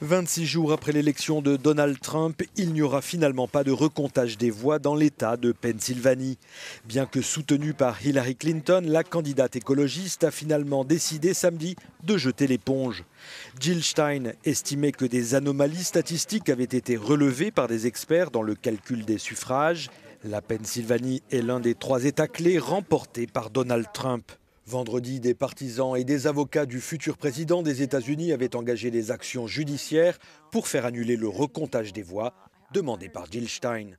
26 jours après l'élection de Donald Trump, il n'y aura finalement pas de recomptage des voix dans l'État de Pennsylvanie. Bien que soutenue par Hillary Clinton, la candidate écologiste a finalement décidé samedi de jeter l'éponge. Jill Stein estimait que des anomalies statistiques avaient été relevées par des experts dans le calcul des suffrages. La Pennsylvanie est l'un des trois États clés remportés par Donald Trump. Vendredi, des partisans et des avocats du futur président des États-Unis avaient engagé des actions judiciaires pour faire annuler le recomptage des voix demandé par Jill Stein.